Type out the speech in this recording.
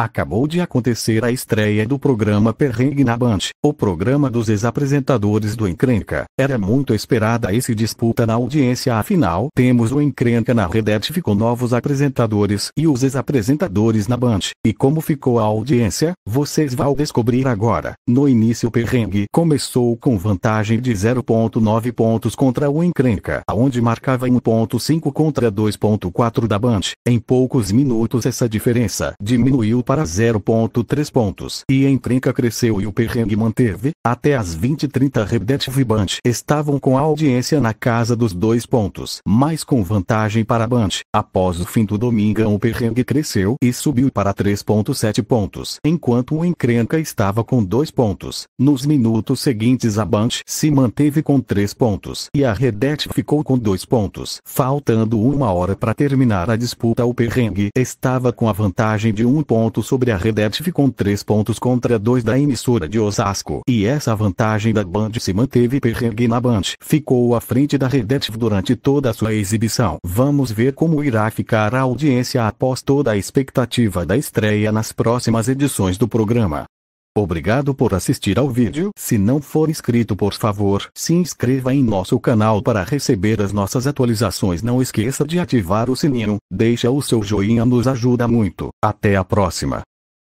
Acabou de acontecer a estreia do programa Perrengue na Band, o programa dos ex-apresentadores do Encrenca. Era muito esperada esse disputa na audiência afinal temos o Encrenca na Redete ficou novos apresentadores e os ex-apresentadores na Band. E como ficou a audiência, vocês vão descobrir agora. No início o Perrengue começou com vantagem de 0.9 pontos contra o Encrenca, onde marcava 1.5 contra 2.4 da Band. Em poucos minutos essa diferença diminuiu para 0.3 pontos. E a encrenca cresceu e o perrengue manteve, até as 20h30 Redet e Band estavam com a audiência na casa dos dois pontos, mas com vantagem para Band. Após o fim do domingo o perrengue cresceu e subiu para 3.7 pontos, enquanto o encrenca estava com 2 pontos. Nos minutos seguintes a Band se manteve com 3 pontos e a Redet ficou com 2 pontos. Faltando uma hora para terminar a disputa o perrengue estava com a vantagem de 1 ponto sobre a Redev com 3 pontos contra 2 da emissora de Osasco. E essa vantagem da Band se manteve perrengue na Band. Ficou à frente da Redev durante toda a sua exibição. Vamos ver como irá ficar a audiência após toda a expectativa da estreia nas próximas edições do programa. Obrigado por assistir ao vídeo. Se não for inscrito por favor, se inscreva em nosso canal para receber as nossas atualizações. Não esqueça de ativar o sininho, deixa o seu joinha nos ajuda muito. Até a próxima.